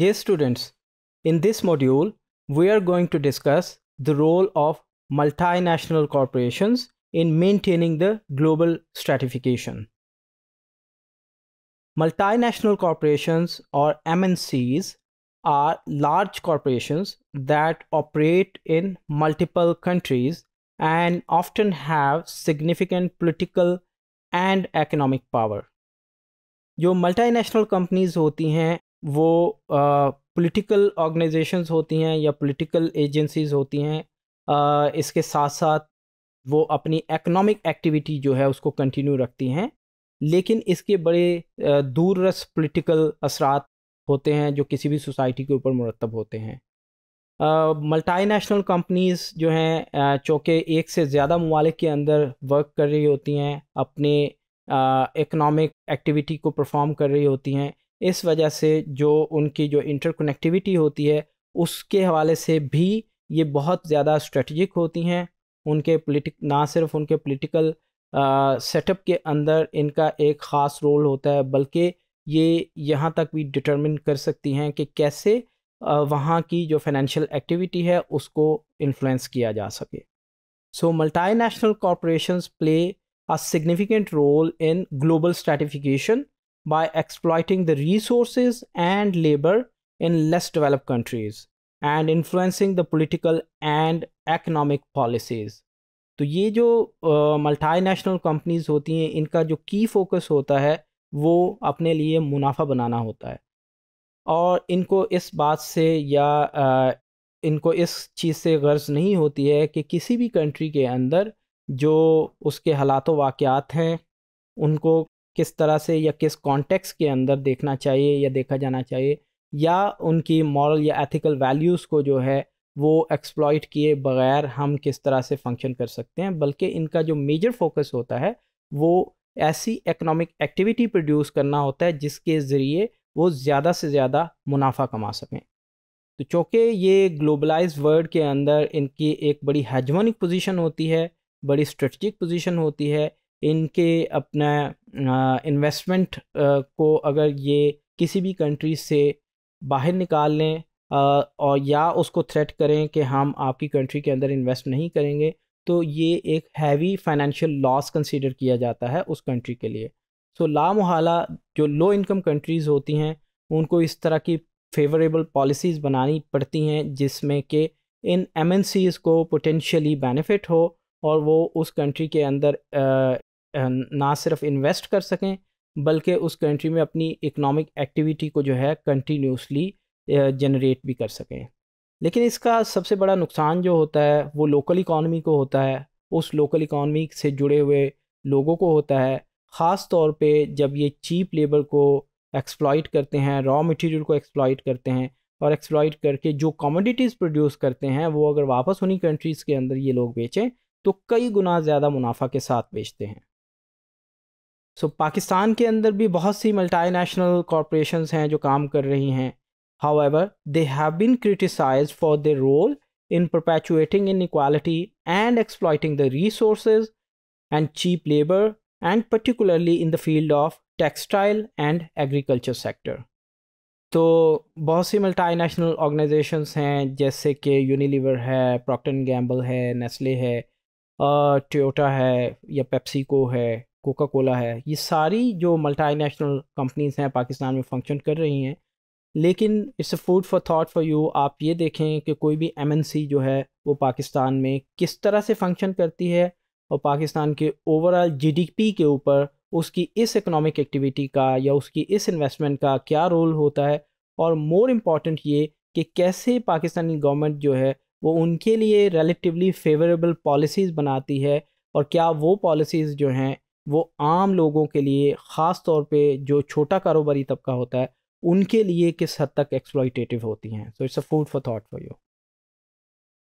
Dear students, in this module, we are going to discuss the role of multinational corporations in maintaining the global stratification. Multinational corporations or MNCs are large corporations that operate in multiple countries and often have significant political and economic power. जो multinational companies होती हैं वो political organisations होती हैं या political agencies होती हैं इसके साथ साथ वो अपनी इकोनॉमिक एक्टिविटी जो है उसको कंटिन्यू रखती हैं लेकिन इसके बड़े रस पॉलिटिकल असरात होते हैं जो किसी भी सोसाइटी के ऊपर मुरतब होते हैं मल्टीनेशनल नेशनल कंपनीज़ जो हैं चूँकि एक से ज़्यादा ममालिक के अंदर वर्क कर रही होती हैं अपने इकनॉमिक uh, एक्टिविटी को परफॉर्म कर रही होती हैं इस वजह से जो उनकी जो इंटरकनेक्टिविटी होती है उसके हवाले से भी ये बहुत ज़्यादा स्ट्रेटजिक होती हैं उनके पोलिटिक ना सिर्फ उनके पोलिटिकल सेटअप के अंदर इनका एक ख़ास रोल होता है बल्कि ये यहाँ तक भी डिटरमिन कर सकती हैं कि कैसे वहाँ की जो फाइनेंशियल एक्टिविटी है उसको इन्फ्लुएंस किया जा सके so multi national corporation play a significant role in global stratification by exploiting the resources and labor in less developed countries and influencing the political and economic policies. तो ये जो multinational companies होती हैं इनका जो की फोकस होता है वो अपने लिए मुनाफा बनाना होता है और इनको इस बात से या आ, इनको इस चीज़ से गर्ज नहीं होती है कि किसी भी कंट्री के अंदर जो उसके हालात वाक़ हैं उनको किस तरह से या किस कॉन्टेक्स के अंदर देखना चाहिए या देखा जाना चाहिए या उनकी मॉरल या एथिकल वैल्यूज़ को जो है वो एक्सप्लॉइट किए बगैर हम किस तरह से फंक्शन कर सकते हैं बल्कि इनका जो मेजर फोकस होता है वो ऐसी इकोनॉमिक एक्टिविटी प्रोड्यूस करना होता है जिसके ज़रिए वो ज़्यादा से ज़्यादा मुनाफा कमा सकें तो चूँकि ये ग्लोबलाइज वर्ल्ड के अंदर इनकी एक बड़ी हेजमोनिक पोजीशन होती है बड़ी स्ट्रेटजिक पोजीशन होती है इनके अपना इन्वेस्टमेंट को अगर ये किसी भी कंट्री से बाहर निकाल लें और या उसको थ्रेट करें कि हम आपकी कंट्री के अंदर इन्वेस्ट नहीं करेंगे तो ये एक हैवी फाइनेंशियल लॉस कंसीडर किया जाता है उस कंट्री के लिए सो so, ला मोहला जो लो इनकम कंट्रीज़ होती हैं उनको इस तरह की फेवरेबल पॉलिसीज़ बनानी पड़ती हैं जिसमें कि इन एम को पोटेंशली बेनिफिट हो और वो उस कंट्री के अंदर ना सिर्फ इन्वेस्ट कर सकें बल्कि उस कंट्री में अपनी इकोनॉमिक एक्टिविटी को जो है कंटिन्यूसली जनरेट भी कर सकें लेकिन इसका सबसे बड़ा नुकसान जो होता है वो लोकल इकॉनमी को होता है उस लोकल इकॉनमी से जुड़े हुए लोगों को होता है ख़ास तौर पे जब ये चीप लेबर को एक्सप्लॉइट करते हैं रॉ मटेरियल को एक्सप्लॉइट करते हैं और एक्सप्लॉइट करके जो कमोडिटीज़ प्रोड्यूस करते हैं वो अगर वापस उन्हीं कंट्रीज़ के अंदर ये लोग बेचें तो कई गुना ज़्यादा मुनाफा के साथ बेचते हैं सो पाकिस्तान के अंदर भी बहुत सी मल्टी नेशनल कॉरपोरेशन हैं जो काम कर रही हैं however they have been criticize for their role in perpetuating inequality and exploiting the resource and cheap labour and particularly in the field of textile and agriculture sector तो बहुत सी multi national हैं जैसे कि Unilever है प्रॉक्टन Gamble है Nestle है टोटा है या पेप्सिको है कोका कोला है ये सारी जो मल्टीनेशनल कंपनीज़ हैं पाकिस्तान में फंक्शन कर रही हैं लेकिन it's a food for thought for you आप ये देखें कि कोई भी एमएनसी जो है वो पाकिस्तान में किस तरह से फंक्शन करती है और पाकिस्तान के ओवरऑल जीडीपी के ऊपर उसकी इस इकोनॉमिक एक्टिविटी का या उसकी इस इन्वेस्टमेंट का क्या रोल होता है और मोर इम्पॉर्टेंट ये कि कैसे पाकिस्तानी गवर्नमेंट जो है वो उनके लिए रिलेटिवली फेवरेबल पॉलिसीज़ बनाती है और क्या वो पॉलिसीज़ जो हैं वो आम लोगों के लिए ख़ास तौर पे जो छोटा कारोबारी तबका होता है उनके लिए किस हद तक एक्सप्लॉयटेटिव होती हैं so it's a food for thought for you